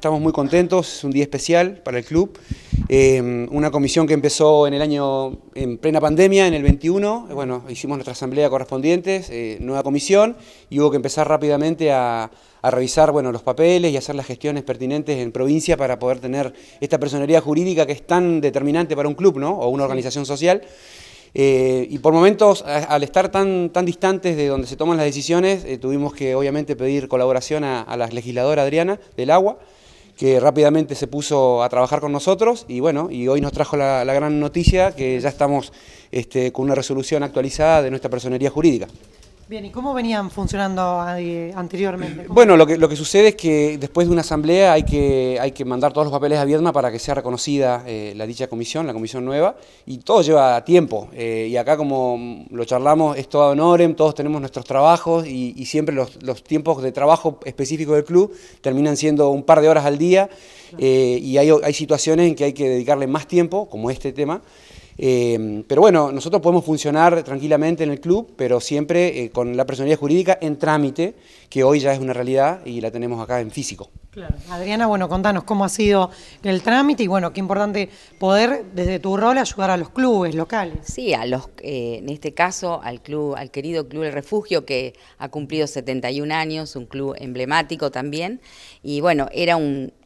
estamos muy contentos, es un día especial para el club. Eh, una comisión que empezó en el año, en plena pandemia, en el 21, bueno, hicimos nuestra asamblea correspondiente, eh, nueva comisión, y hubo que empezar rápidamente a, revisar bueno, los papeles y hacer las gestiones pertinentes en provincia para poder tener esta personalidad jurídica que es tan determinante para un club ¿no? o una organización social. Eh, y por momentos, al estar tan, tan distantes de donde se toman las decisiones, tuvimos que obviamente pedir colaboración a, a la legisladora Adriana del Agua, que rápidamente se puso a trabajar con nosotros y bueno, y hoy nos trajo la, gran noticia que ya estamos este, con una resolución actualizada de nuestra personería jurídica. Bien, ¿y cómo venían funcionando eh, anteriormente? Bueno, lo que, lo que sucede es que después de una asamblea hay que, hay que mandar todos los papeles a Vierna para que sea reconocida eh, la dicha comisión, la comisión nueva, y todo lleva tiempo. Eh, y acá, como lo charlamos, es todo honorem, todos tenemos nuestros trabajos y, siempre los, tiempos de trabajo específicos del club terminan siendo un par de horas al día y hay, hay situaciones en que hay que dedicarle más tiempo, como este tema. Em, pero bueno, nosotros podemos funcionar tranquilamente en el club, pero siempre eh, con la personalidad jurídica en trámite, que hoy ya es una realidad y la tenemos acá en físico. Claro. Adriana, bueno, contanos cómo ha sido el trámite y bueno, qué importante poder desde tu rol ayudar a los clubes locales. Sí, a los, eh, en este caso al club, al querido Club El Refugio que ha cumplido 71 años, un club emblemático también y bueno,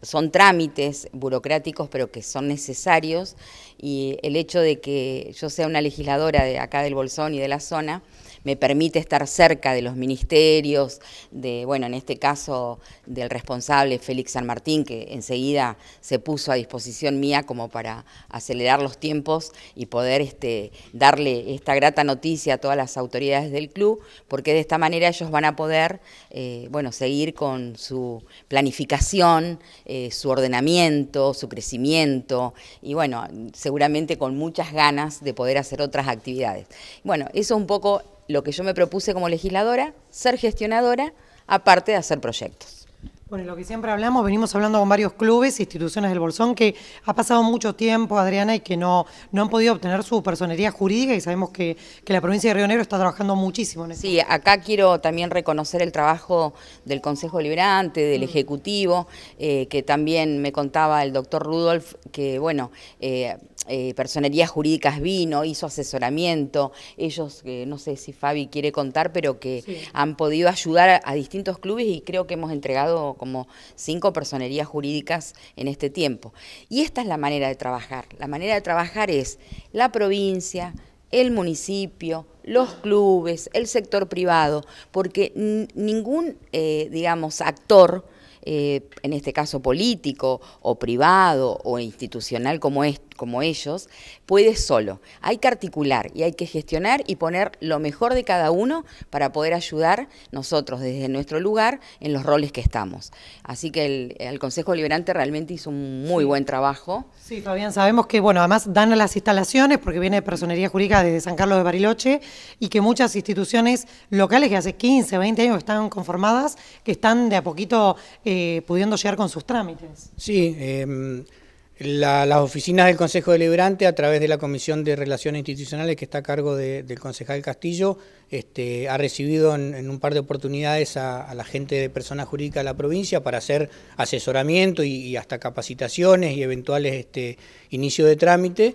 son trámites burocráticos pero que son necesarios y el hecho de que yo sea una legisladora de acá del Bolsón y de la zona me permite estar cerca de los ministerios, de bueno, en este caso del responsable Félix San Martín, que enseguida se puso a disposición mía como para acelerar los tiempos y poder este, darle esta grata noticia a todas las autoridades del club, porque de esta manera ellos van a poder eh, bueno, seguir con su planificación, eh, su ordenamiento, su crecimiento y bueno, seguramente con muchas ganas de poder hacer otras actividades. Bueno, eso es un poco lo que yo me propuse como legisladora, ser gestionadora, aparte de hacer proyectos. Bueno, lo que siempre hablamos, venimos hablando con varios clubes, instituciones del Bolsón, que ha pasado mucho tiempo, Adriana, y que no, no han podido obtener su personería jurídica y sabemos que, que la provincia de Río Negro está trabajando muchísimo en eso. Sí, acá quiero también reconocer el trabajo del Consejo Liberante, del mm. Ejecutivo, eh, que también me contaba el doctor Rudolf, que bueno... Eh, eh, personerías jurídicas vino, hizo asesoramiento, ellos, eh, no sé si Fabi quiere contar, pero que han podido ayudar a, distintos clubes y creo que hemos entregado como cinco personerías jurídicas en este tiempo. Y esta es la manera de trabajar. La manera de trabajar es la provincia, el municipio, los clubes, el sector privado, porque ningún, eh, digamos, actor... en este caso político o privado o institucional como es como ellos, puede solo. Hay que articular y hay que gestionar y poner lo mejor de cada uno para poder ayudar nosotros desde nuestro lugar en los roles que estamos. Así que el, Consejo Liberante realmente hizo un muy buen trabajo. Sí, Fabián, sabemos que, bueno, además dan las instalaciones porque viene de Personería Jurídica desde San Carlos de Bariloche y que muchas instituciones locales que hace 15, 20 años están conformadas, que están de a poquito eh, pudiendo llegar con sus trámites. Sí, eh, las oficinas del Consejo Deliberante, a través de la Comisión de Relaciones Institucionales que está a cargo del concejal Castillo, este, ha recibido en, un par de oportunidades a, la gente de personas jurídicas de la provincia para hacer asesoramiento y, y hasta capacitaciones y eventuales este, inicio de trámite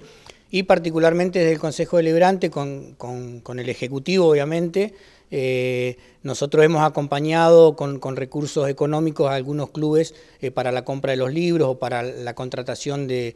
y particularmente desde el Consejo Deliberante con, con, el Ejecutivo, obviamente. Eh, nosotros hemos acompañado con, recursos económicos a algunos clubes eh, para la compra de los libros o para la contratación de,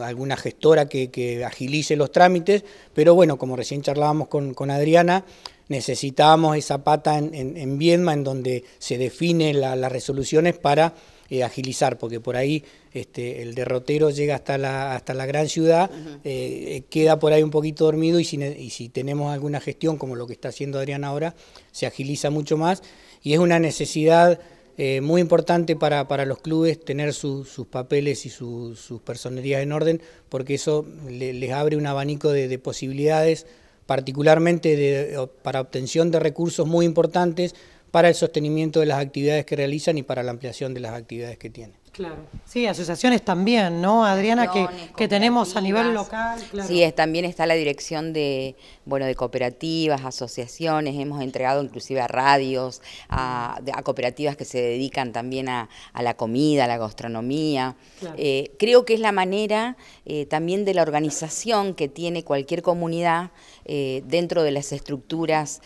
alguna gestora que, agilice los trámites, pero bueno, como recién charlábamos con, Adriana, necesitábamos esa pata en, en, en, Viedma en donde se definen las resoluciones para eh, agilizar, porque por ahí este, el derrotero llega hasta la, hasta la gran ciudad, eh, queda por ahí un poquito dormido y si, y si tenemos alguna gestión como lo que está haciendo Adrián ahora, se agiliza mucho más y es una necesidad... Eh, muy importante para, para, los clubes tener sus papeles y sus personerías en orden, porque eso les abre un abanico de, posibilidades, particularmente para obtención de recursos muy importantes, para el sostenimiento de las actividades que realizan y para la ampliación de las actividades que tienen. Claro. Sí, asociaciones también, ¿no, Adriana? Que, tenemos a nivel local. Claro. Sí, también está la dirección de bueno, de cooperativas, asociaciones, hemos entregado inclusive a radios, a, cooperativas que se dedican también a, la comida, a la gastronomía. Eh, creo que es la manera eh, también de la organización que tiene cualquier comunidad eh, dentro de las estructuras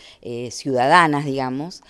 ciudadanas, digamos,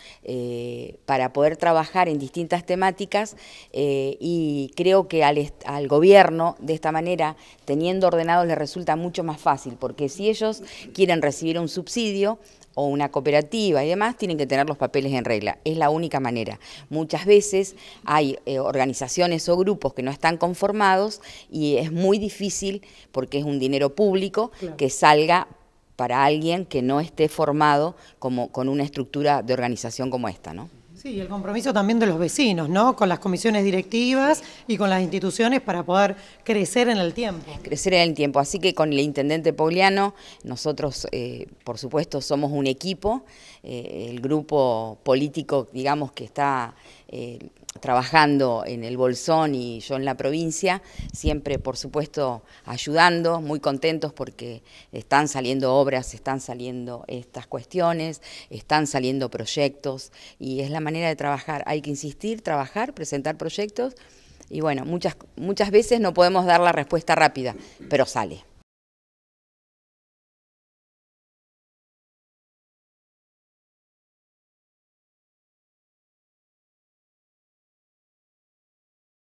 para poder trabajar en distintas temáticas y creo que al, al gobierno de esta manera, teniendo ordenados, le resulta mucho más fácil, porque si ellos quieren recibir un subsidio o una cooperativa y demás, tienen que tener los papeles en regla. Es la única manera. Muchas veces hay eh, organizaciones o grupos que no están conformados y es muy difícil, porque es un dinero público, que salga para alguien que no esté formado como, con una estructura de organización como esta, ¿no? Sí, el compromiso también de los vecinos, ¿no? Con las comisiones directivas y con las instituciones para poder crecer en el tiempo. Crecer en el tiempo. Así que con el intendente Pogliano, nosotros, eh, por supuesto, somos un equipo, eh, el grupo político, digamos, que está eh, trabajando en el Bolsón y yo en la provincia, siempre por supuesto ayudando, muy contentos porque están saliendo obras, están saliendo estas cuestiones, están saliendo proyectos y es la manera de trabajar. Hay que insistir, trabajar, presentar proyectos y bueno, muchas, muchas veces no podemos dar la respuesta rápida, pero sale.